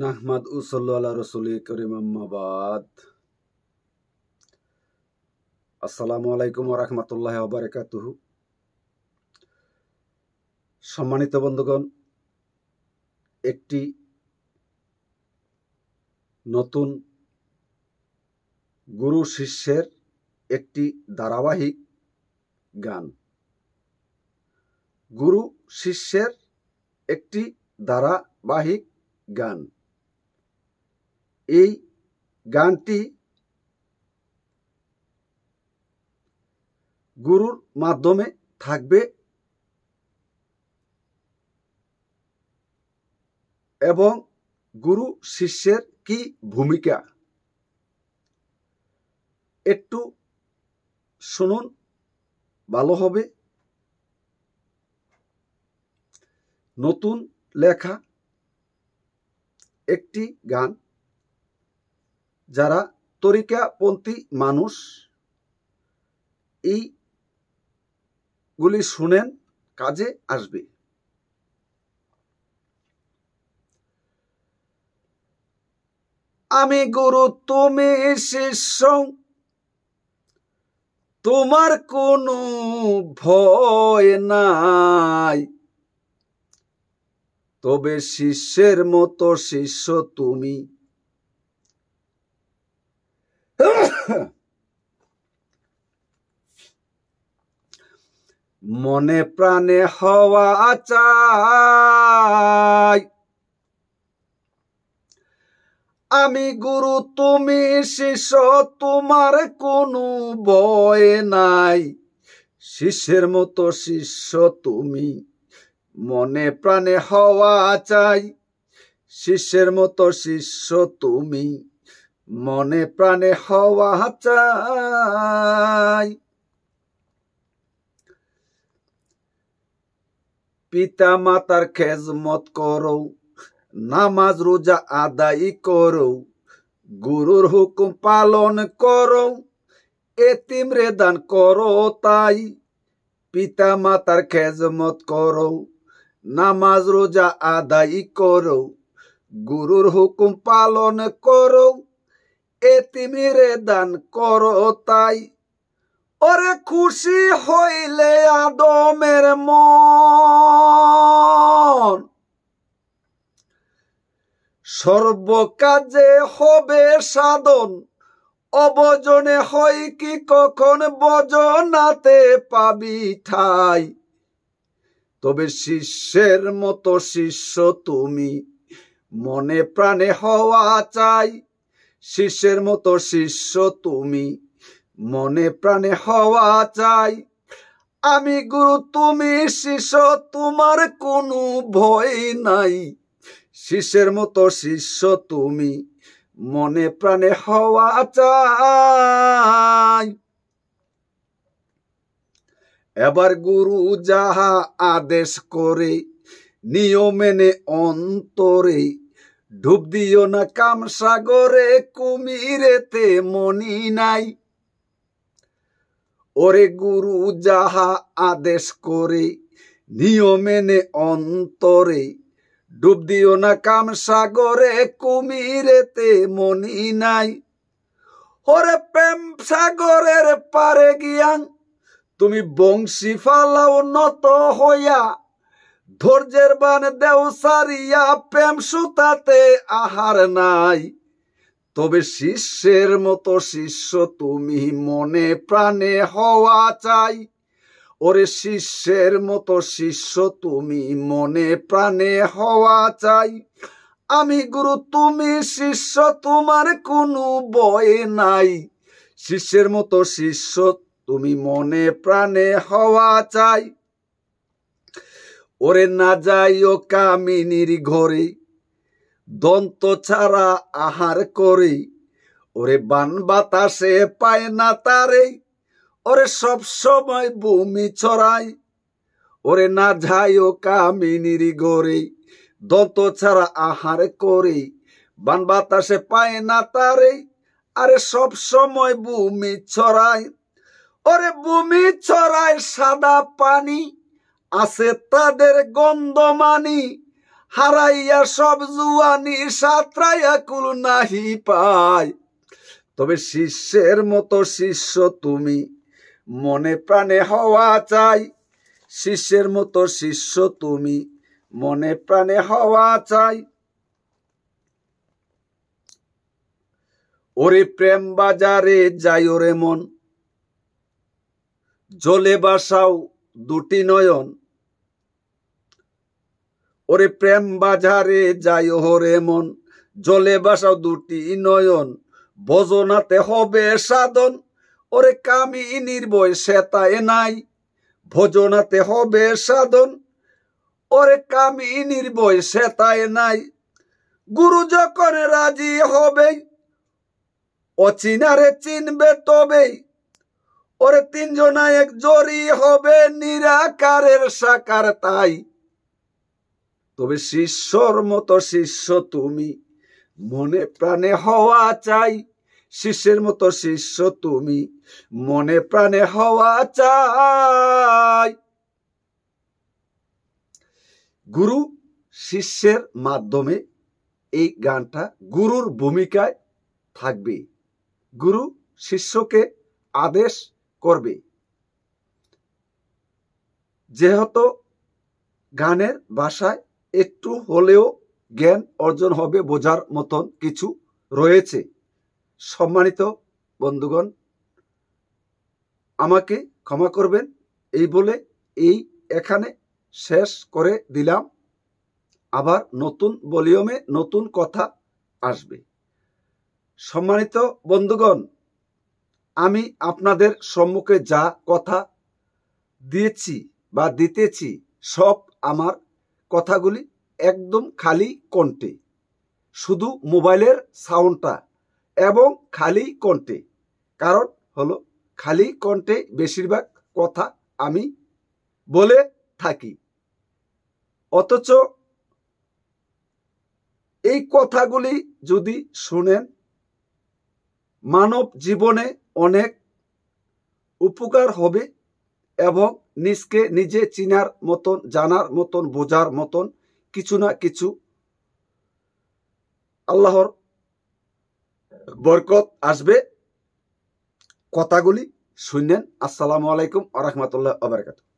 নাহমাদ উসল্লা রসুল করিম আম্মাবাদ আসসালামু আলাইকুম রহমতুল্লাহ আবরকাতুহু সম্মানিত বন্ধুগণ একটি নতুন গুরু শিষ্যের একটি ধারাবাহিক গান গুরু শিষ্যের একটি ধারাবাহিক গান এই গানটি গুরুর মাধ্যমে থাকবে এবং গুরু শিষ্যের কি ভূমিকা একটু শুনুন ভালো হবে নতুন লেখা একটি গান যারা তরিকাপন্থী মানুষ এইগুলি শুনেন কাজে আসবে আমি গুরু তুমি শিষ্য তোমার কোনো ভয় নাই তবে শিষ্যের মতো শিষ্য তুমি মনে প্রাণে হওয়া চাই আমি গুরু তুমি শিষ্য তোমার কোনো ভয় নাই শিষ্যের মতো শিষ্য তুমি মনে প্রাণে হওয়া চাই শিষ্যের মতো শিষ্য তুমি মনে প্রাণে হওয়া চাই পিতা মাতার খেজমত করো নামাজ রোজা আদায় করো গুরুর হুকুম পালন করো এতিম রে দান করো তাই পিতা মাতার খেজমত করো নামাজ রোজা আদায় করো গুরুর হুকুম পালন করো এতিমিরে দান করো তাই ওরে খুশি হইলে আদমের মন সর্বকাজে হবে সাধন অবজনে হয় কি কখন বজনাতে পাবি ঠাই তবে শিষ্যের মতো শিষ্য তুমি মনে প্রাণে হওয়া চাই শিষ্যের মতো শিষ্য তুমি মনে প্রাণে হওয়া চাই আমি গুরু তুমি শিষ্য তোমার কোনো ভয় নাই শিষ্যের মতো শিষ্য তুমি মনে প্রাণে হওয়া চাই এবার গুরু যাহা আদেশ করে নিয়মেনে অন্তরে ডুব দিও না কাম সাগরে কুমিরেতে মনি নাই ওরে গুরু যাহা আদেশ করে নিয়মেনে অন্তরে ডুব দিও না কাম সাগরে কুমিরেতে মনি নাই ওরে প্রেম সাগরের পারে গিয়াং তুমি বংশী ফালাও নত হইয়া ধৈর্যের বান দেও সারিয়া প্রেম সুতাতে আহার নাই তবে শিষ্যের মতো শিষ্য তুমি মনে প্রাণে হওয়া চাই ওরে শিষ্যের মতো শিষ্য তুমি মনে প্রাণে হওয়া চাই আমি গুরু তুমি শিষ্য তোমার কোনো বয়ে নাই শিষ্যের মতো শিষ্য তুমি মনে প্রাণে হওয়া চাই ওরে না যাইও কামিনীর ঘরে দন্ত ছাড়া আহার করে ওরে বান বাতাসে পায় না তারে ওরে সব সময় বমি ছড়ায় ওরে না যাইও কামিনীর ঘরে দন্ত ছাড়া আহার করে বান বাতাসে পায় না তারে আরে সব সময় বমি ছড়ায় ওরে বমি ছড়ায় সাদা পানি আছে তাদের গন্ধমানি হারাইয়া সব জুয়ানি সাঁতরাইয়া কুল নাহি পায় তবে শিষ্যের মতো শিষ্য তুমি মনে প্রাণে হওয়া চাই শিষ্যের মতো শিষ্য তুমি মনে প্রাণে হওয়া চাই ওরে প্রেম বাজারে যাই ওরে মন জলে বাসাও দুটি নয়ন ওরে প্রেম বাজারে যাই হরে মন জলে বাসাও দুটি নয়ন ভোজনাতে হবে সাধন ওরে কামি নির্ভয় শ্বেতায় নাই ভোজনাতে হবে সাধন ওরে কামি নির্ভয় শ্বেতায় নাই গুরু যখন রাজি হবে অচিনারে চিনবে তবেই ওরে তিনজনা এক জরি হবে নিরাকারের সাকার তাই তবে শিষ্যর মতো শিষ্য তুমি মনে প্রাণে হওয়া চাই শিষ্যের মতো শিষ্য তুমি মনে প্রাণে হওয়া চাই গুরু শিষ্যের মাধ্যমে এই গানটা গুরুর ভূমিকায় থাকবে গুরু শিষ্যকে আদেশ করবে যেহেতু গানের ভাষায় একটু হলেও জ্ঞান অর্জন হবে বোঝার মতন কিছু রয়েছে সম্মানিত বন্ধুগণ আমাকে ক্ষমা করবেন এই বলে এই এখানে শেষ করে দিলাম আবার নতুন ভলিউমে নতুন কথা আসবে সম্মানিত বন্ধুগণ আমি আপনাদের সম্মুখে যা কথা দিয়েছি বা দিতেছি সব আমার কথাগুলি একদম খালি কণ্ঠে শুধু মোবাইলের সাউন্ডটা এবং খালি কণ্ঠে কারণ হলো খালি কণ্ঠে বেশিরভাগ কথা আমি বলে থাকি অথচ এই কথাগুলি যদি শুনেন মানব জীবনে অনেক উপকার হবে এবং নিজকে নিজে চিনার মতন জানার মতন বোঝার মতন কিছু না কিছু আল্লাহর বরকত আসবে কথাগুলি শুনলেন আসসালামু আলাইকুম আ রহমতুল্লাহ আবরকাত